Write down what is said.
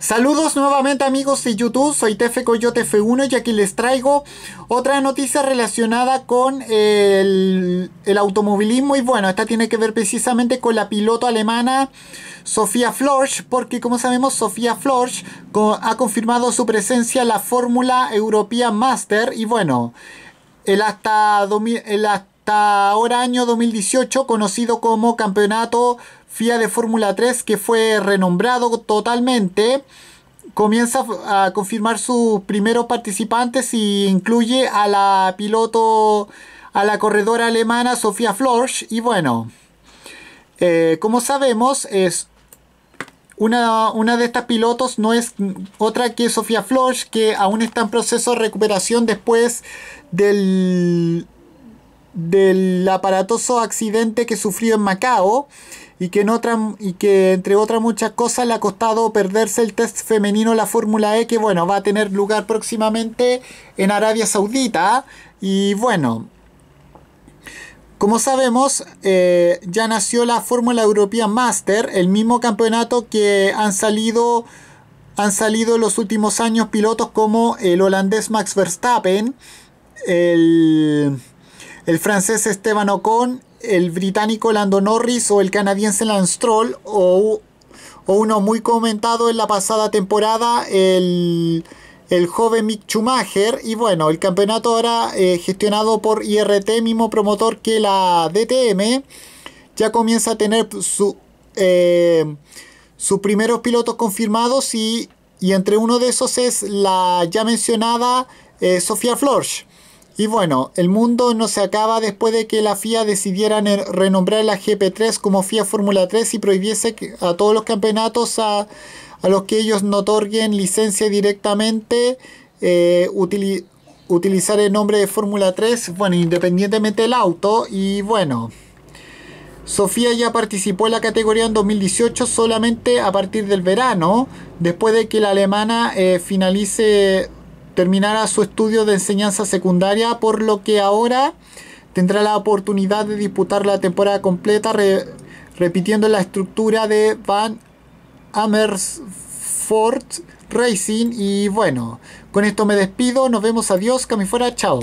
Saludos nuevamente amigos de YouTube, soy TF Coyote F1 y aquí les traigo otra noticia relacionada con el, automovilismo y bueno, esta tiene que ver precisamente con la piloto alemana Sofía Florsch, porque como sabemos Sofía Florsch ha confirmado su presencia en la Fórmula Europea Master y bueno, el hasta, el hasta ahora año 2018 conocido como Campeonato de Fórmula 3, que fue renombrado totalmente, comienza a confirmar sus primeros participantes y incluye a la piloto, a la corredora alemana Sofía Florsch. Y bueno, eh, como sabemos, es una, una, de estas pilotos no es otra que Sofía Florsch, que aún está en proceso de recuperación después del, del aparatoso accidente que sufrió en Macao y que, otra, entre otras muchas cosas le ha costado perderse el test femenino la Fórmula E que bueno va a tener lugar próximamente en Arabia Saudita y bueno como sabemos, eh, ya nació la Fórmula Europea Master, el mismo campeonato que han salido, han salido en los últimos años pilotos como el holandés Max Verstappen, el, el francés Esteban Ocon el británico Lando Norris o el canadiense Lance Stroll o, uno muy comentado en la pasada temporada, el, joven Mick Schumacher. Y bueno, el campeonato ahora eh, gestionado por IRT, mismo promotor que la DTM, ya comienza a tener su, eh, sus primeros pilotos confirmados y, entre uno de esos es la ya mencionada eh, Sofía Florsch. Y bueno, el mundo no se acaba después de que la FIA decidiera eh, renombrar la GP3 como FIA Fórmula 3 y prohibiese a todos los campeonatos a, los que ellos no otorguen licencia directamente eh, utilizar el nombre de Fórmula 3, bueno, independientemente del auto. Y bueno, Sofía ya participó en la categoría en 2018 solamente a partir del verano, después de que la alemana eh, finalice Terminará su estudio de enseñanza secundaria, por lo que ahora tendrá la oportunidad de disputar la temporada completa repitiendo la estructura de Van Amersfoort Racing y bueno, con esto me despido, nos vemos, adiós, fuera, chao.